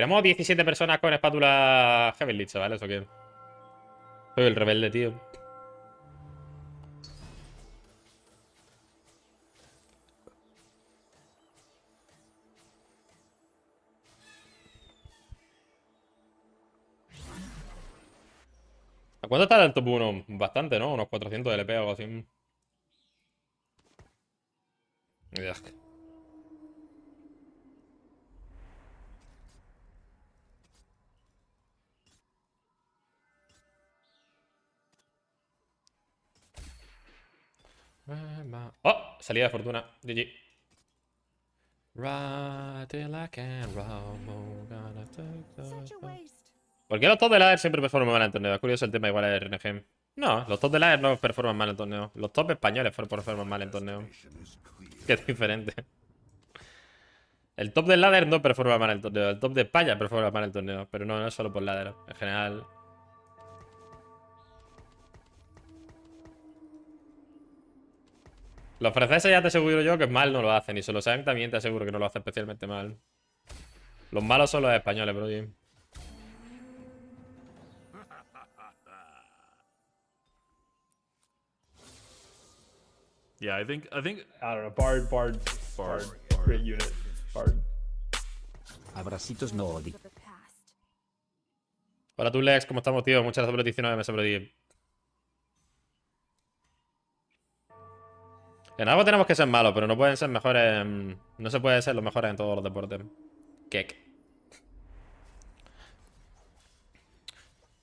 Tenemos 17 personas con espátula Heavenly, ¿vale? Eso que... Soy el rebelde, tío. ¿A cuánto está el top 1? Bastante, ¿no? Unos 400 LP o algo así. Yuck. ¡Oh! Salida de fortuna. GG. ¿Por qué los top de ladder siempre performan mal en torneo? Es curioso el tema igual de RNG. No, los top de ladder no performan mal en torneo. Los top españoles performan mal en torneo. ¡Qué es diferente. El top del ladder no performa mal en el torneo. El top de España performa mal en torneo. Pero no, no es solo por ladder. En general, Los franceses ya te aseguro yo que mal no lo hacen. Y lo saben también te aseguro que no lo hacen especialmente mal. Los malos son los españoles, Brody. Yeah, I think I think I don't know. Bard, Bard, Bard, great unit. Bard. no Odi. Hola, ¿cómo estamos, tío? Muchas gracias por los 19 meses, Brody. En algo tenemos que ser malos, pero no pueden ser mejores. No se puede ser los mejores en todos los deportes. Kek.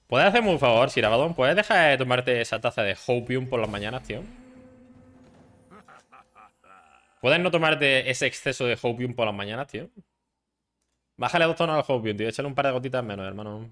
¿Puedes hacerme un favor, Siravadón? ¿Puedes dejar de tomarte esa taza de Hopium por las mañanas, tío? ¿Puedes no tomarte ese exceso de Hopium por las mañanas, tío? Bájale dos tonos al Hopium, tío. Échale un par de gotitas menos, hermano.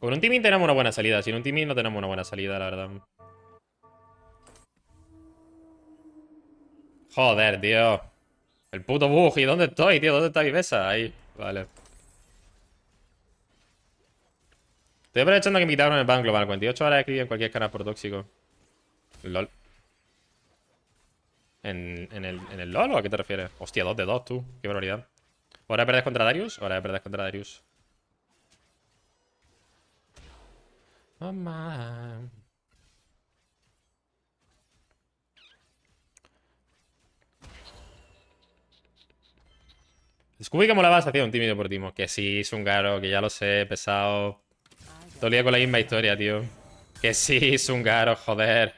Con un teaming tenemos una buena salida. Sin un teaming no tenemos una buena salida, la verdad. Joder, tío. El puto bug. ¿Y dónde estoy, tío? ¿Dónde está mi mesa? Ahí. Vale. Estoy aprovechando que me quitaron el ban global. 48 horas escribí en cualquier canal por tóxico. LOL. ¿En, en, el, ¿En el LOL o a qué te refieres? Hostia, 2 de 2, tú. Qué barbaridad. ¿Ahora perdes contra Darius? Ahora perdés contra Darius. Mamá. Scooby, ¿cómo la vas? hacer un tímido por Timo. Que sí, es un garo, que ya lo sé, pesado. Todo el día con la misma historia, tío. Que sí, es un garo, joder.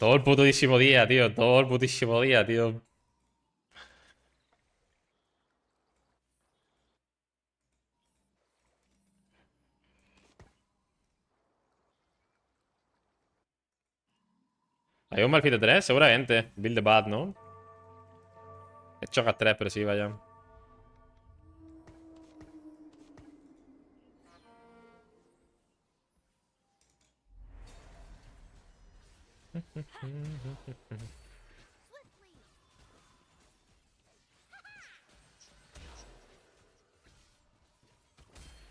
Todo el putísimo día, tío. Todo el putísimo día, tío. ¿Hay un de 3? Seguramente. Build the Bad, ¿no? He Chocas 3, pero sí, vaya.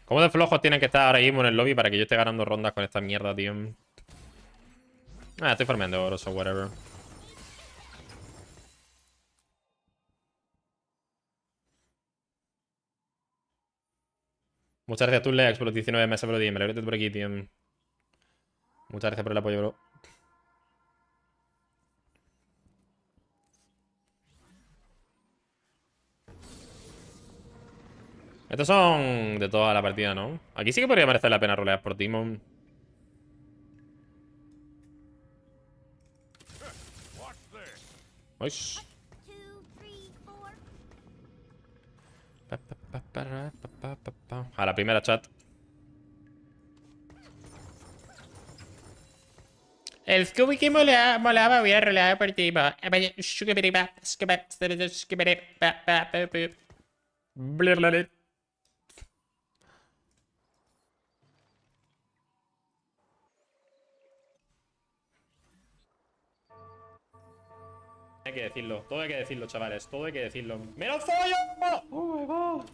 ¿Cómo de flojos tienen que estar ahora mismo en el lobby para que yo esté ganando rondas con esta mierda, tío? Ah, estoy farmeando oro, so whatever. Muchas gracias a Lex por los 19 meses, bro. Me alegro por aquí, tío. Muchas gracias por el apoyo, bro. Estos son de toda la partida, ¿no? Aquí sí que podría merecer la pena rolear por Timon. A la primera chat. El Scooby que molaba, molaba a por ti. Blirlalit. Hay que decirlo, todo hay que decirlo, chavales, todo hay que decirlo. ¡Me lo ¡Oh, my God!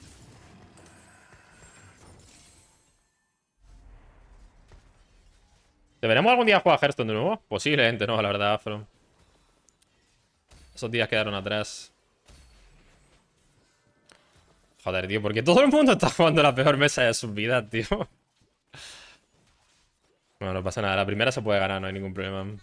¿Deberemos algún día jugar a Hearthstone de nuevo? Posiblemente no, la verdad, Afro. Esos días quedaron atrás. Joder, tío, porque todo el mundo está jugando la peor mesa de su vida, tío. Bueno, no pasa nada. La primera se puede ganar, no hay ningún problema.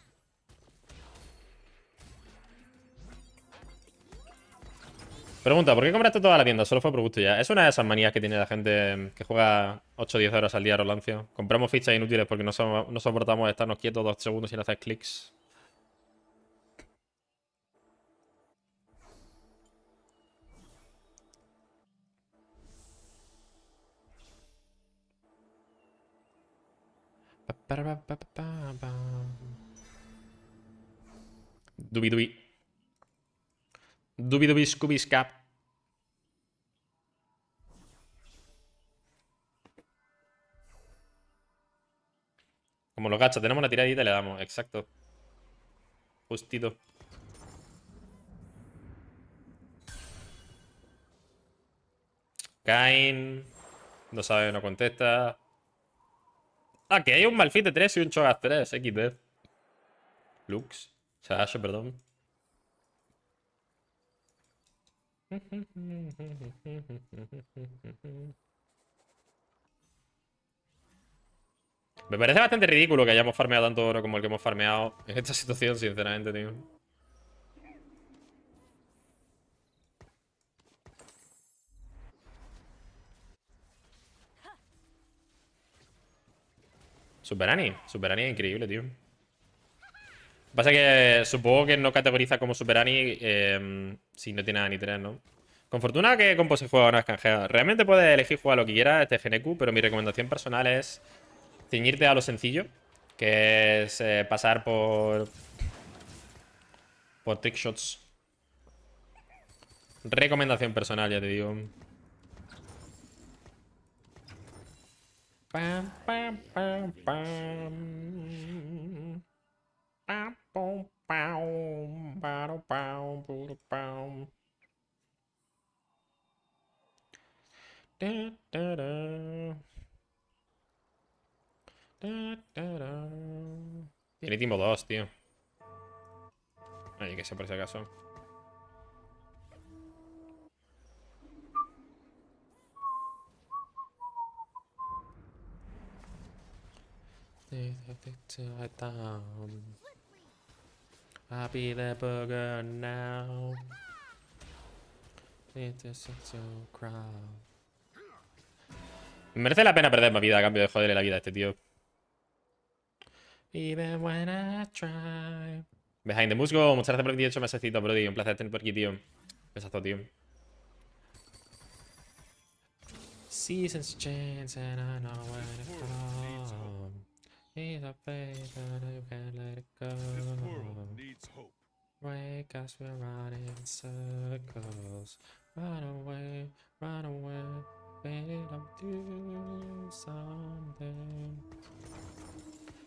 Pregunta, ¿por qué compraste toda la tienda? Solo fue por gusto ya. Es una de esas manías que tiene la gente em, que juega 8 o 10 horas al día a Rolancio. Compramos fichas inútiles porque no, soportamos estarnos quietos dos segundos sin hacer clics. Dubi dubi. Dubi Dubi cap. Como lo gachos, tenemos una tiradita y le damos, exacto. Justito. Cain No sabe, no contesta. Ah, que hay un Malfit de 3 y un Chogas 3. XD. Lux. Sash, perdón. Me parece bastante ridículo que hayamos farmeado tanto oro como el que hemos farmeado en esta situación, sinceramente, tío. Superani, Superani es increíble, tío. Pasa que eh, supongo que no categoriza como Super Annie em, si no tiene Annie 3, ¿no? Con fortuna que compo se juega una canjeado. Realmente puedes elegir jugar lo que quiera este GNQ, pero mi recomendación personal es ceñirte a lo sencillo, que es eh, pasar por... por shots. Recomendación personal, ya te digo. Pam, pam, pam, pam. Pam, Pum, puro, Tiene tiempo 2, tío. Ay, que se por si acaso. I'll be the booger now. It is so crowd. Merece la pena perder mi vida a cambio de joderle la vida este tío. Even when I try. Behind the Musgo, muchas gracias por el 18 meses, bro, tío. Un placer tener por aquí, tío. Besazo, tío. Seasons chance and I know where to Run away,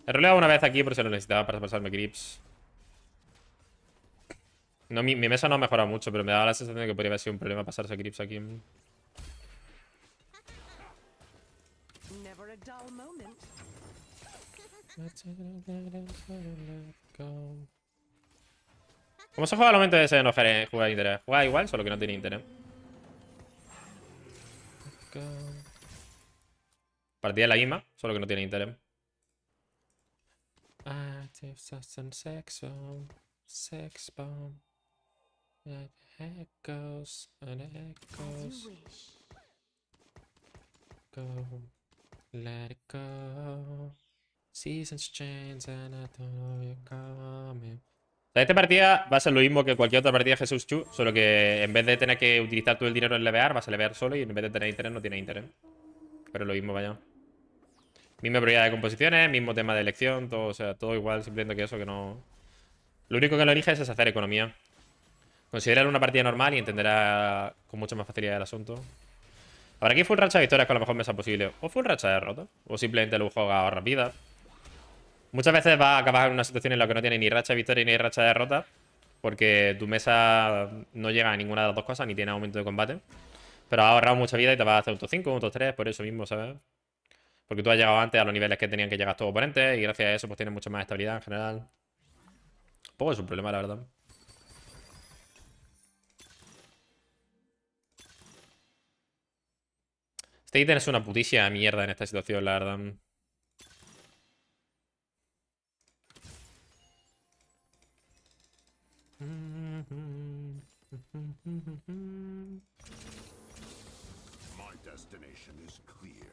He roleado una vez aquí por si lo necesitaba para pasarme grips. No, mi, mesa no ha mejorado mucho, pero me daba la sensación de que podría haber sido un problema pasarse grips aquí. ¿Cómo se juega el mente de ese de no jugar interés? Juega igual, solo que no tiene interés. Partida es la misma, solo que no tiene interés. Active sex bomb, sex bomb. It echoes and echoes. Go, let it go. Seasons change and esta partida va a ser lo mismo que cualquier otra partida de Jesús Chu, solo que en vez de tener que utilizar todo el dinero en levear, vas a levear solo y en vez de tener interés no tiene interés. Pero lo mismo, vaya. Misma prioridad de composiciones, mismo tema de elección, todo, o sea, todo igual, simplemente que eso que no... Lo único que lo eliges es hacer economía. Considerar una partida normal y entenderá con mucha más facilidad el asunto. Habrá aquí full racha de victorias con la mejor mesa posible. O full racha de derrota. O simplemente lo lujo rápida vida. Muchas veces va a acabar en una situación en la que no tiene ni racha de victoria ni racha de derrota. Porque tu mesa no llega a ninguna de las dos cosas, ni tiene aumento de combate. Pero ha ahorrado mucha vida y te va a hacer un 5, un 3, por eso mismo, ¿sabes? Porque tú has llegado antes a los niveles que tenían que llegar tus oponentes y gracias a eso pues tienes mucha más estabilidad en general. Un poco es un problema, la verdad. Este ítem es una putísima mierda en esta situación, la verdad. Me is clear.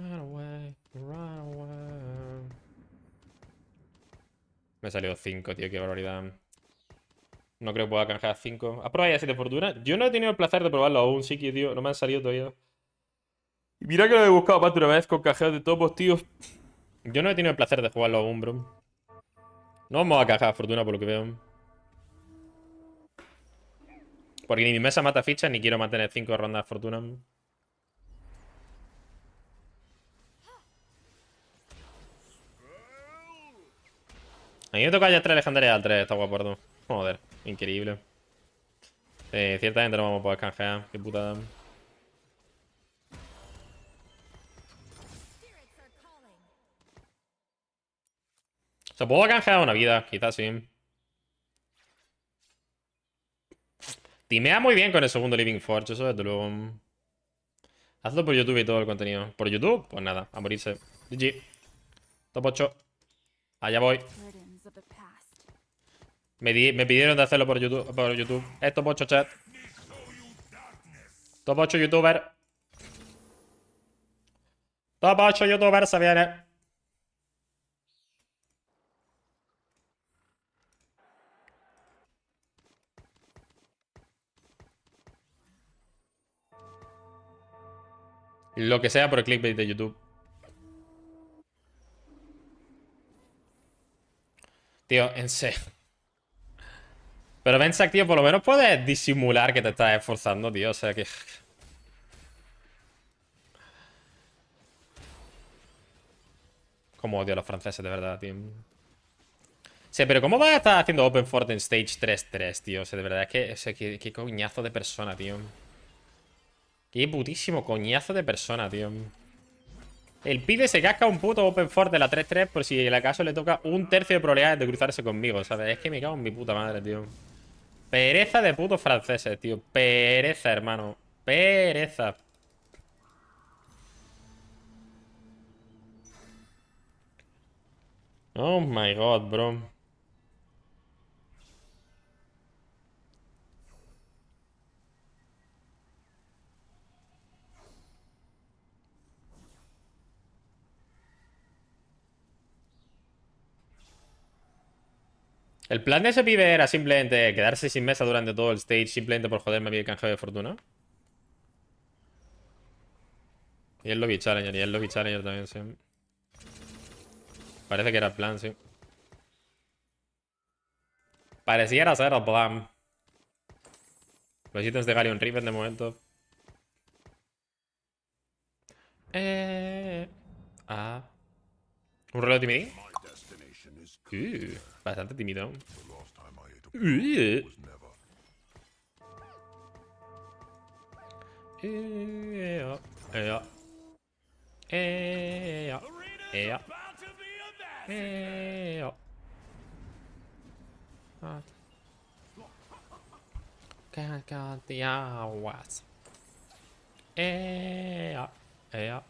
Me 5, tío, qué barbaridad. No creo que pueda canjear 5. ¿Has probado ya 7 fortuna? Yo no he tenido el placer de probarlo aún, sí que, tío. No me han salido todavía. Y mira que lo he buscado más de una vez con cajeos de topos, tío. Yo no he tenido el placer de jugarlo aún, bro. No vamos a cajar fortuna por lo que veo. Porque ni mi mesa mata fichas ni quiero mantener 5 rondas fortuna. A mí me toca ya 3 legendarias al 3, está guapo, Joder, increíble. Eh, ciertamente no vamos a poder canjear, qué putada. O sea, puedo canjear una vida, quizás sí. Timea muy bien con el segundo Living Forge, eso desde luego. Mm. Hazlo por YouTube y todo el contenido. ¿Por YouTube? Pues nada, a morirse. GG. Top 8. Allá voy. Me, me, pidieron de hacerlo por YouTube. Por YouTube. Es top 8 chat. Top 8 youtuber. Top 8 youtuber se viene. Lo que sea por el clickbait de YouTube. Tío, en serio. Pero Benzac, tío, por lo menos puedes disimular que te estás esforzando, tío. O sea que... Como odio a los franceses, de verdad, tío. Sí, pero ¿cómo vas a estar haciendo Open Fort en Stage 3-3, tío? O sea, de verdad, es que... O qué coñazo de persona, tío. Qué putísimo coñazo de persona, tío. El pide se casca un puto open force de la 3-3 por si el acaso le toca un tercio de probabilidades de cruzarse conmigo, ¿sabes? Es que me cago en mi puta madre, tío. Pereza de putos franceses, tío. Pereza, hermano. Pereza. Oh my god, bro. ¿El plan de ese pibe era simplemente quedarse sin mesa durante todo el stage simplemente por joderme a el canjeo de fortuna? Y el Lobby Challenger, y el Lobby Challenger también, sí. Parece que era el plan, sí. Pareciera ser el plan. Los ítems de Galion Riven de momento. Eh, ah. ¿Un reloj timidín? Uh. Bastante tímido. Cadê a Watson? É, é,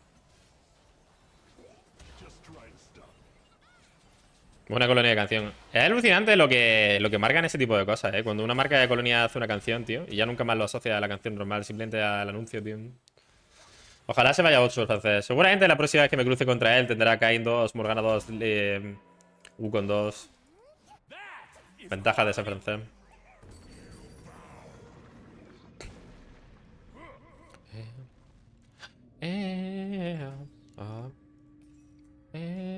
Buena colonia de canción. Es alucinante lo que, lo que marcan ese tipo de cosas, ¿eh? Cuando una marca de colonia hace una canción, tío, y ya nunca más lo asocia a la canción normal, simplemente al anuncio, tío. Ojalá se vaya otro francés. Seguramente la próxima vez que me cruce contra él tendrá Kain 2, Morgana 2, eh, con 2. Ventaja de ese francés. Eh, eh, ah, eh.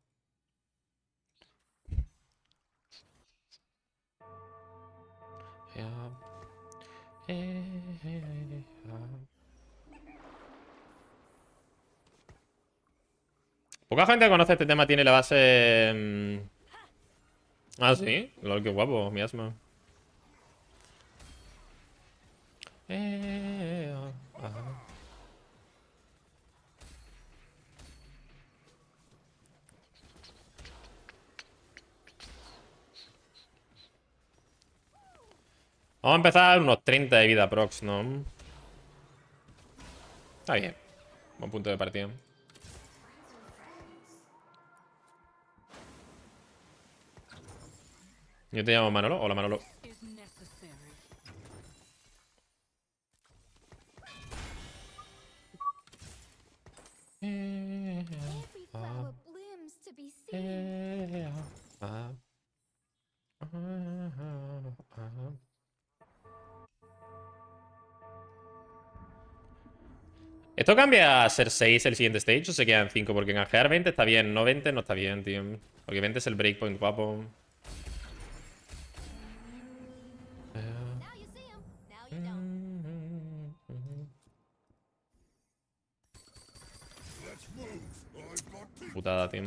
Poca gente que conoce este tema tiene la base... Mm. Ah, sí. que qué guapo, miasma Eh... Vamos a empezar unos 30 de vida prox, ¿no? Está bien. Buen punto de partida. Yo te llamo Manolo. Hola, Manolo. ¿Esto cambia a ser 6 el siguiente stage o se quedan 5? Porque canjear 20 está bien, no 20 no está bien, tío. Porque 20 es el breakpoint, guapo. Putada, tío.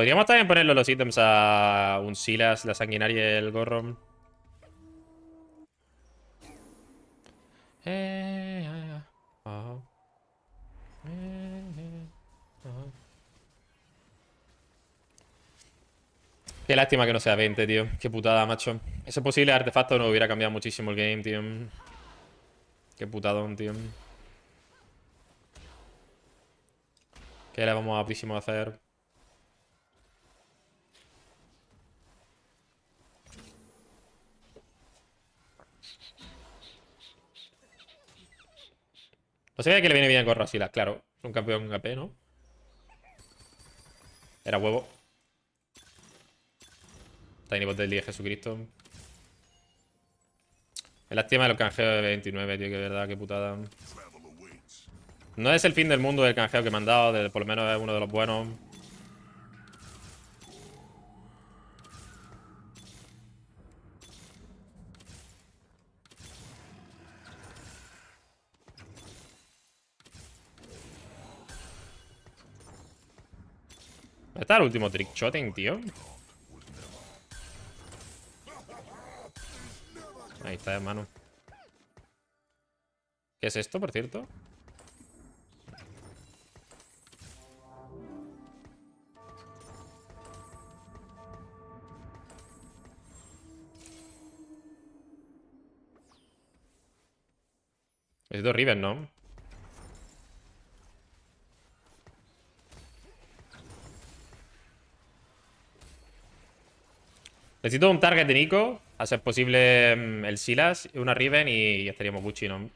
Podríamos también ponerle los ítems a un Silas, la sanguinaria y el Gorrom. Eh, eh, eh. Qué lástima que no sea 20, tío. Qué putada, macho. Ese posible artefacto no hubiera cambiado muchísimo el game, tío. Qué putadón, tío. ¿Qué le vamos a a hacer? O sea que le viene bien con claro. Es un campeón AP, ¿no? Era huevo. Tiny Bot del día Jesucristo. Es lástima de los canjeos de 29, tío, que verdad, qué putada. No es el fin del mundo el canjeo que me han dado, por lo menos es uno de los buenos. está el último trick shotting, tío? Ahí está, hermano. ¿Qué es esto, por cierto? Es de Riven, ¿no? Necesito un target de Nico, hacer posible mm, el Silas, una Riven y estaríamos Gucci, ¿no?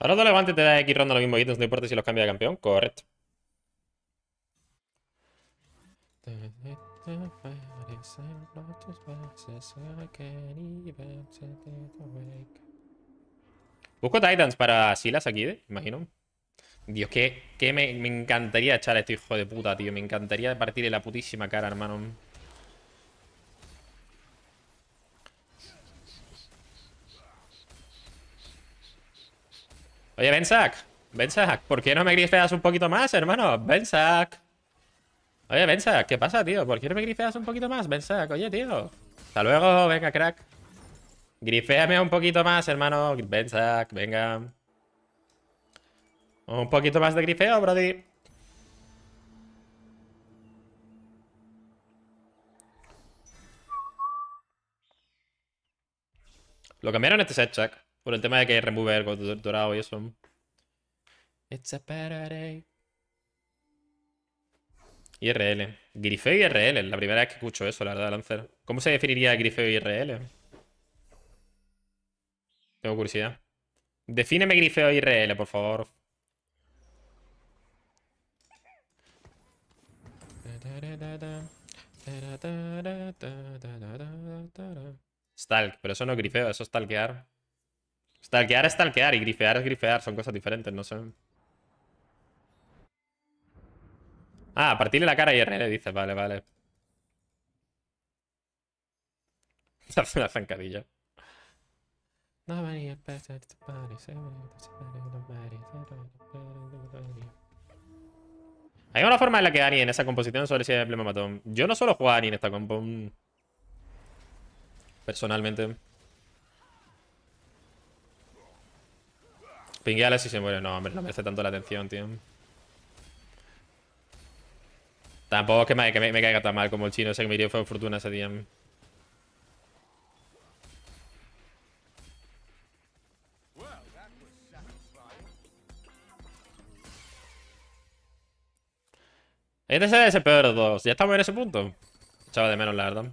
Ahora dos levante te da X ronda los mismos ítems, no importa si los cambia de campeón. Correcto. Busco Titans para Silas aquí, ¿eh? imagino. Dios, que, me, encantaría echar a este hijo de puta, tío. Me encantaría partirle la putísima cara, hermano. Oye, Benzac. Benzac, ¿por qué no me grifeas un poquito más, hermano? Bensack Oye, Benzac, ¿qué pasa, tío? ¿Por qué no me grifeas un poquito más, Benzac? Oye, tío. Hasta luego, venga, crack. Grifeame un poquito más, hermano. Benzac, venga. Un poquito más de grifeo, brody. Lo cambiaron este set Chuck. Por el tema de que remove algo dorado y eso. It's a IRL. Grifeo y IRL. La primera vez que escucho eso, la verdad, Lancer. ¿Cómo se definiría Grifeo y IRL? Tengo curiosidad. Defíneme Grifeo y IRL, por favor. Stalk, pero eso no es grifeo, eso es stalkear. Stalkear es stalkear y grifear es grifear. Son cosas diferentes, no sé. Ah, partirle la cara y RN, dice. Vale, vale. Se hace una zancadilla. Hay una forma en la que Ani en esa composición suele ser el matón. Yo no suelo jugar Ani en esta compo. Mm, personalmente. Pingueales y se muere. No, hombre, no merece tanto la atención, tío. Tampoco es que me, caiga tan mal como el chino. Ese que me dio fue fortuna ese día. Este es ese peor de dos. Ya estamos en ese punto. Chaval, de menos, la verdad.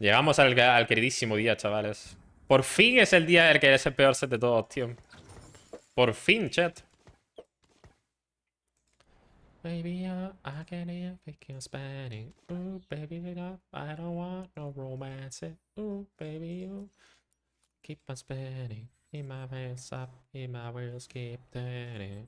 Llegamos al queridísimo día, chavales. Por fin es el día del que es el peor set de todos, tío. Por fin, chat. Baby, I can't even pick your spanning. Ooh, baby, I don't want no romance. Ooh, baby, you keep on spending. In my wheels up, in my wheels keep turning.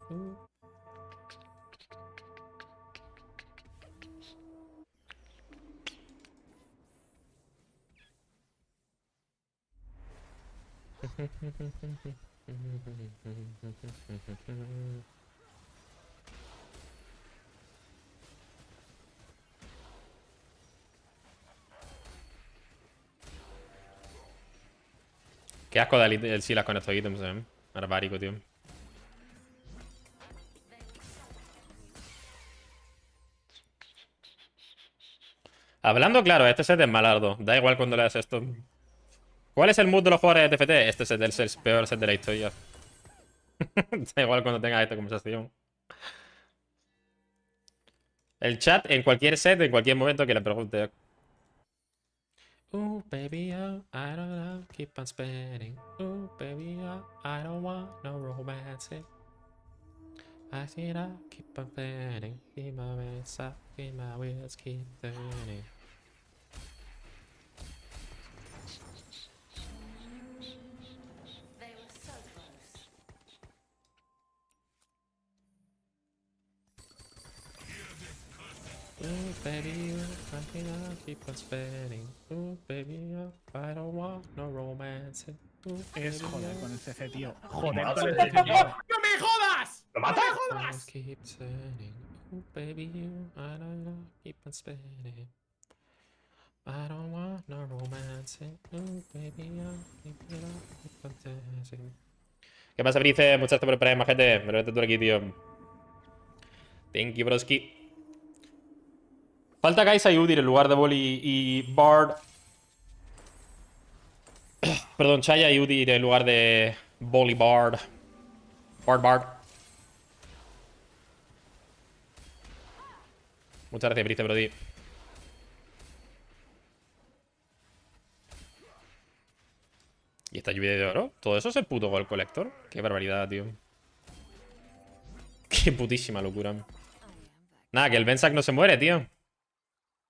Qué asco de el Silas con estos ítems, eh. tío. Hablando claro, este set es malardo. Da igual cuando le das esto. ¿Cuál es el mood de los jugadores de TFT? Este es el, peor set de la historia. da igual cuando tengas esta conversación. El chat en cualquier set, en cualquier momento que le pregunte. Ooh, baby, I don't know, keep on spending Ooh, baby, I don't want no romance. I see up keep on spending Keep my wheels up, keep my wheels, keep turning. Ooh, baby, I think I'll keep on spinning. Ooh, baby, I don't want no romance. Ooh, es joder con el CC, tío. Joder con el CC, ¡No me jodas! ¡Lo matas! ¡No me jodas! Keep spinning. Ooh, baby, I don't know, keep on spinning. I don't want no romance. Ooh, baby, I'll keep it keep on dancing. ¿Qué pasa, Brice? Muchas gracias por el premio, gente. Me lo meto a aquí, tío. Thank you, broski. Falta Kaisa y Udir en lugar de Boli y Bard. Perdón, Chaya y Udir en lugar de Boli Bard. Bard Bard. Muchas gracias, Brice Brody. Y esta lluvia de oro. Todo eso es el puto Gol Collector. Qué barbaridad, tío. Qué putísima locura. Nada, que el Benzac no se muere, tío.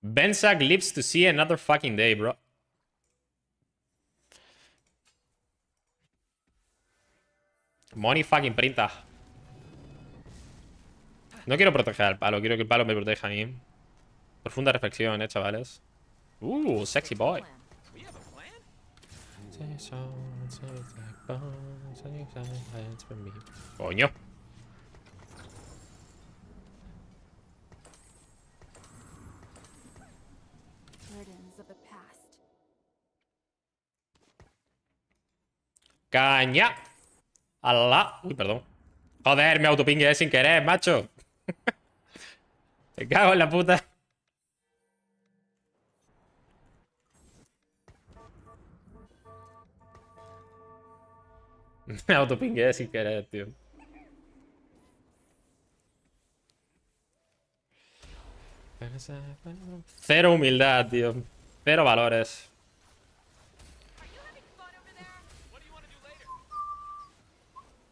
Benzac lives to see another fucking day, bro. Money fucking printa. No quiero proteger al palo, quiero que el palo me proteja a mí. Profunda reflexión, eh, chavales. Uh, sexy boy. Coño. ¡Caña! ala, Uy, perdón. Joder, me autopingué sin querer, macho. ¡Te cago en la puta. Me autopingué sin querer, tío. Cero humildad, tío. Cero valores.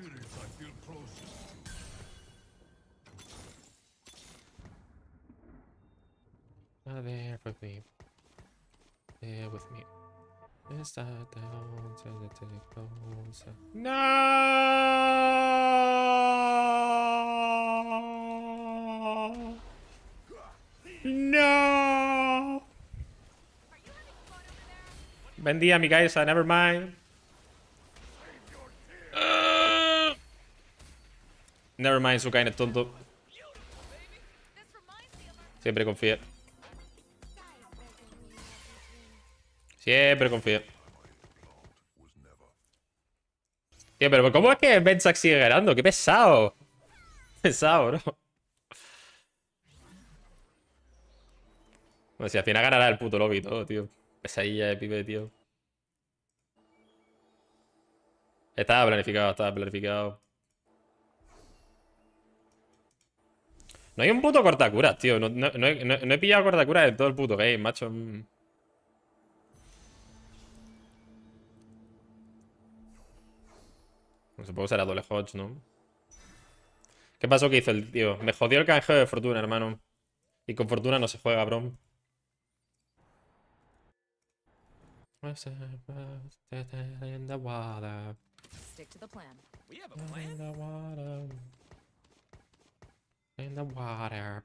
spirits I feel closest to. Ah, now there with me. There with me. Yes, down to the closer. No! No! Buen día, guys. Ah, never mind. Nevermind, su es tonto. Siempre confía. Siempre confía. Tío, pero ¿cómo es que Benzac sigue ganando? ¡Qué pesado! Pesado, bro. Bueno, si al final ganará el puto lobby y todo, tío. Pesadilla de pibe, tío. Estaba planificado, estaba planificado. No hay un puto cortacuras, tío. No, no, no, he, no, he, pillado cortacuras en todo el puto game, macho. Supongo que será Dole hodge, ¿no? ¿Qué pasó que hizo el tío? Me jodió el canjeo de fortuna, hermano. Y con fortuna no se juega, bro. In the water.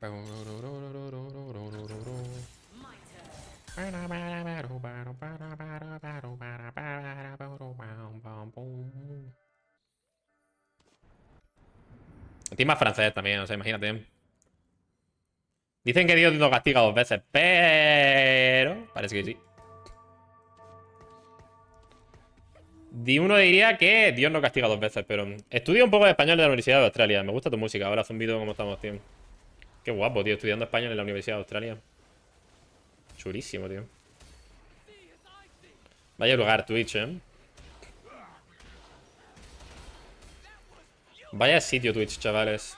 francés también, o sea, imagínate. Dicen que Dios nos castiga dos veces, pero parece que sí. uno diría que Dios no castiga dos veces, pero estudio un poco de español en la Universidad de Australia. Me gusta tu música. Ahora zumbido como estamos, tío. Qué guapo, tío, estudiando español en la Universidad de Australia. Churísimo, tío. Vaya lugar Twitch, ¿eh? Vaya sitio Twitch, chavales.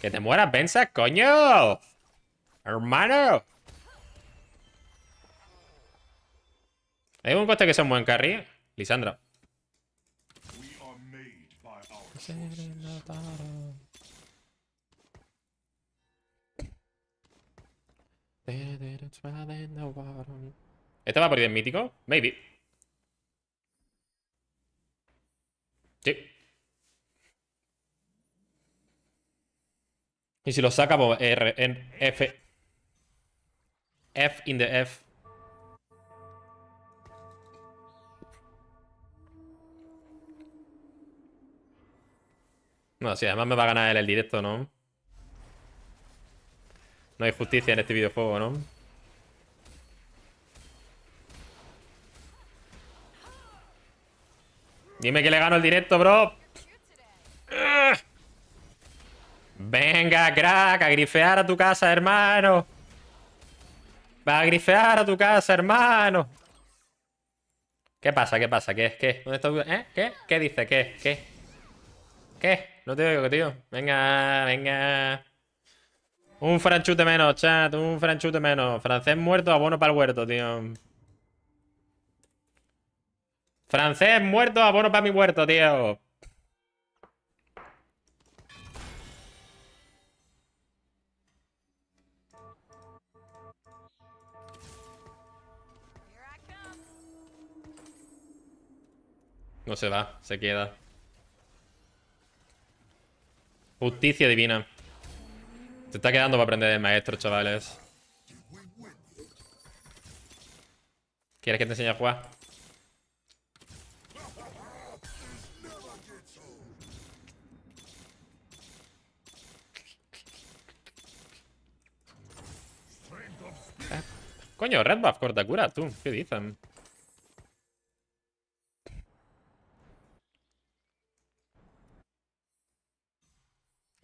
¡Que te mueras, pensas, coño! ¡Hermano! ¿Hay un coste que sea un buen carry, Lisandra. ¿Este va por el mítico? Maybe. Sí. Y si lo saca, pues R, en F. F in the F. No, sí, además me va a ganar él el directo, ¿no? No hay justicia en este videojuego, ¿no? Dime que le gano el directo, bro. Venga, crack, a grifear a tu casa, hermano. Va a grifear a tu casa, hermano. ¿Qué pasa? ¿Qué pasa? ¿Qué es? ¿Qué? ¿Dónde está? ¿Eh? ¿Qué? ¿Qué dice? ¿Qué? ¿Qué? ¿Qué? No te oigo, tío. Venga, venga. Un franchute menos, chat. Un franchute menos. Francés muerto, abono para el huerto, tío. Francés muerto, abono para mi huerto, tío. No se va, se queda. Justicia divina. Se está quedando para aprender de maestro, chavales. ¿Quieres que te enseñe a jugar? Eh, coño, red buff corta cura, tú. ¿Qué dicen?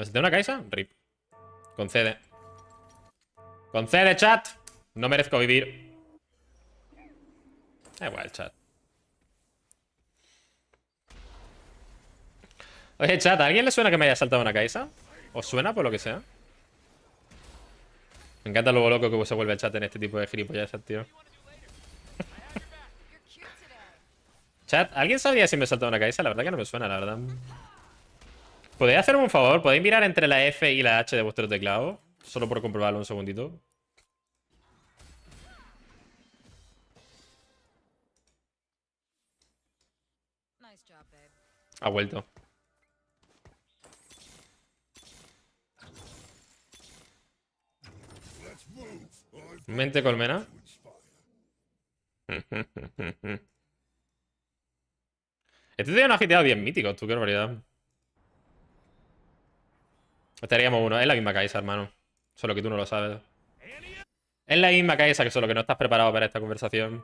¿Presenté una Kaisa? Rip. Concede. Concede, chat. No merezco vivir. Da igual, chat. Oye, chat, ¿a alguien le suena que me haya saltado una Kaisa? ¿Os suena por lo que sea? Me encanta lo loco que se vuelve el chat en este tipo de gilipollas, tío. chat, ¿alguien sabía si me he saltado una Kaisa? La verdad que no me suena, la verdad. ¿Podéis hacerme un favor? ¿Podéis mirar entre la F y la H de vuestro teclado? Solo por comprobarlo un segundito. Ha vuelto. Mente colmena. este tío un ha giteado 10 míticos, tú, qué barbaridad. Estaríamos uno. Es la misma Kaisa, hermano. Solo que tú no lo sabes. Es la misma cabeza que solo que no estás preparado para esta conversación.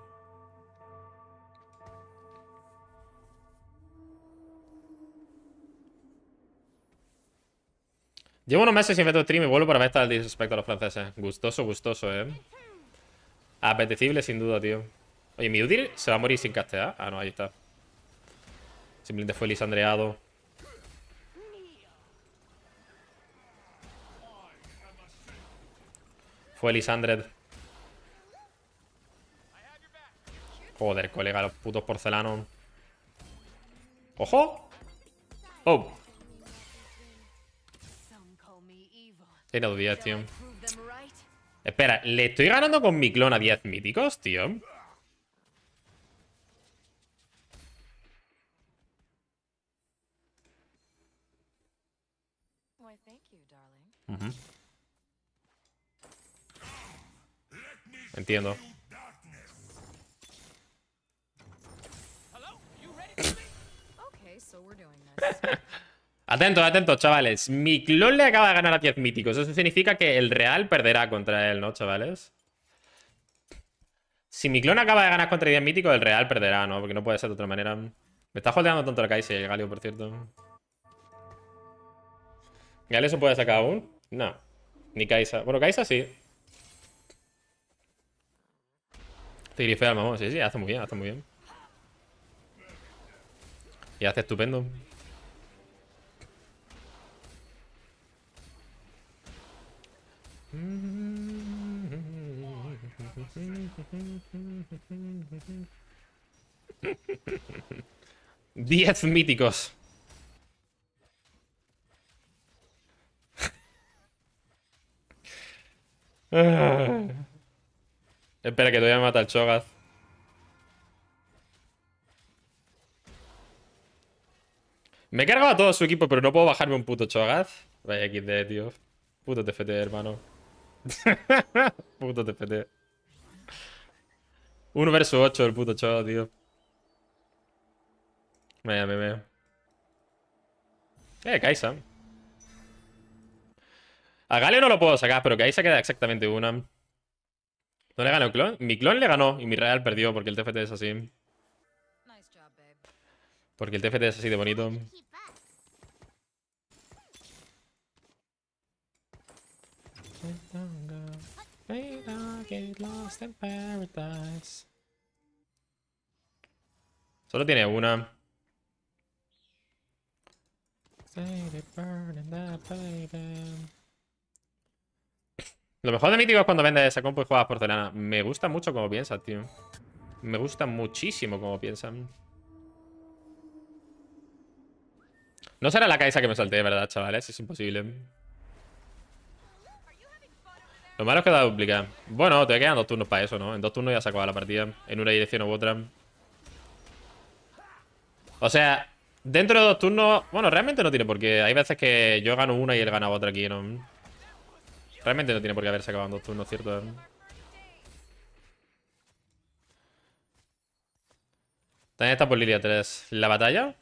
Llevo unos meses sin ver tu stream y vuelvo para ver esta del disrespecto a los franceses. Gustoso, gustoso, eh. Apetecible, sin duda, tío. Oye, mi útil se va a morir sin castear. Ah, no, ahí está. Simplemente fue lisandreado. Fue Lisandred. Joder, colega, los putos porcelanos. ¡Ojo! ¡Oh! 10, tío. Espera, ¿le estoy ganando con mi clon a 10 míticos, tío? Atento, atento, chavales. Mi clon le acaba de ganar a 10 míticos. Eso significa que el Real perderá contra él, ¿no, chavales? Si mi clon acaba de ganar contra 10 míticos, el Real perderá, ¿no? Porque no puede ser de otra manera. Me está holdeando tanto la y el Galio, por cierto. ¿Galio se puede sacar aún? No. Ni Kaisa. Bueno, Kaisa sí. Tigrife al mamón, sí, sí, hace muy bien, hace muy bien. Y hace estupendo. Diez míticos. Ah. Espera, que todavía me mata el chogaz. Me he cargado a todo su equipo, pero no puedo bajarme un puto chogaz. Vaya XD, tío. Puto TFT, hermano. puto TFT. 1 versus 8 el puto Chogaz, tío. Vaya veo. Eh, Kaisa. A Galio no lo puedo sacar, pero Kaisa queda exactamente una. ¿No le ganó el clon? Mi clon le ganó y mi real perdió porque el TFT es así. Porque el TFT es así de bonito. Solo tiene una. Lo mejor de Mítico es cuando vendes esa compu y juegas porcelana. Me gusta mucho como piensas, tío. Me gusta muchísimo como piensan. No será la caixa que me salté, ¿verdad, chavales? Es imposible. Lo malo es que da duplica. Bueno, te quedan dos turnos para eso, ¿no? En dos turnos ya se acabado la partida. En una dirección u otra. O sea, dentro de dos turnos... Bueno, realmente no tiene por qué. Hay veces que yo gano una y él gana otra aquí, ¿no? Realmente no tiene por qué haberse acabado en dos turnos, ¿cierto? También está por Lidia 3. ¿La batalla?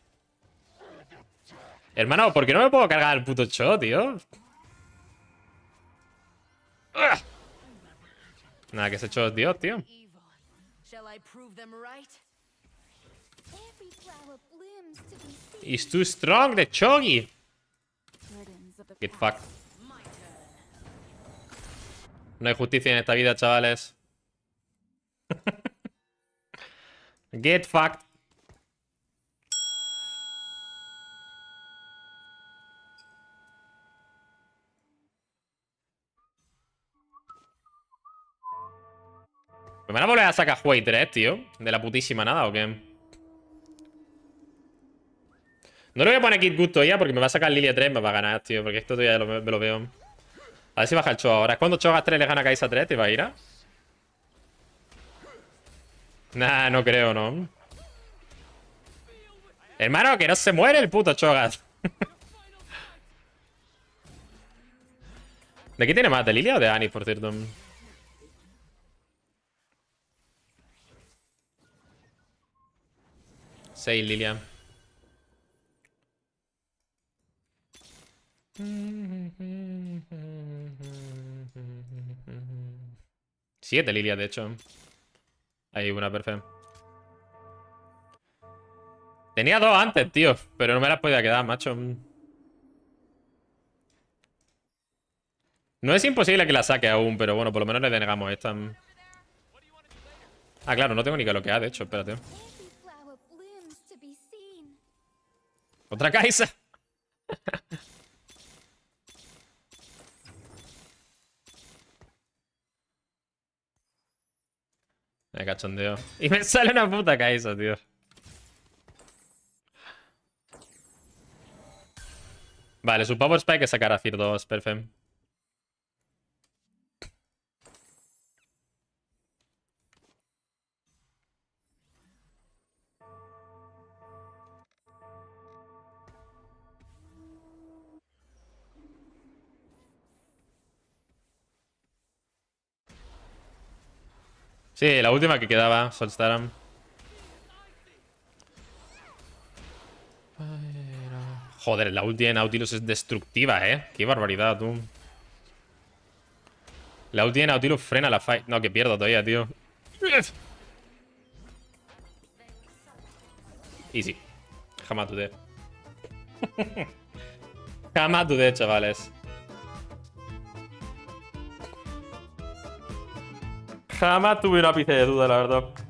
Hermano, ¿por qué no me puedo cargar el puto Cho, tío? Nada, que se Cho es Dios, tío. Is too strong, the Chogi. Qué fucked. No hay justicia en esta vida, chavales. Get fucked. Pues ¿Me van a volver a sacar Huey 3, tío? ¿De la putísima nada o qué? No lo voy a poner aquí Gusto ya porque me va a sacar Lilia 3, me va a ganar, tío. Porque esto ya me lo veo. A ver si baja el Cho ahora. ¿Cuándo Chogas 3 le gana a Kaisa 3? ¿Te va a ir? Nah, no creo, ¿no? Hermano, que no se muere el puto Chogas. ¿De qué tiene más? ¿De Lilia o de Annie, por cierto? Seis Lilia. Siete lilias, de hecho. Ahí, una perfecta. Tenía dos antes, tío. Pero no me las podía quedar, macho. No es imposible que la saque aún, pero bueno, por lo menos le denegamos esta. Ah, claro, no tengo ni que ha de hecho, espérate. ¡Otra Kaisa! Me cachondeo. Y me sale una puta caída, tío. Vale, su Power Spike es sacar a Fear 2, perfecto. Sí, la última que quedaba, Solstaram. Joder, la ulti de Nautilus es destructiva, ¿eh? Qué barbaridad, tú. La ulti de Nautilus frena la fight. No, que pierdo todavía, tío. Easy. Jamás dudé. Jamás de, chavales. Jamás tuve un ápice de duda, la verdad.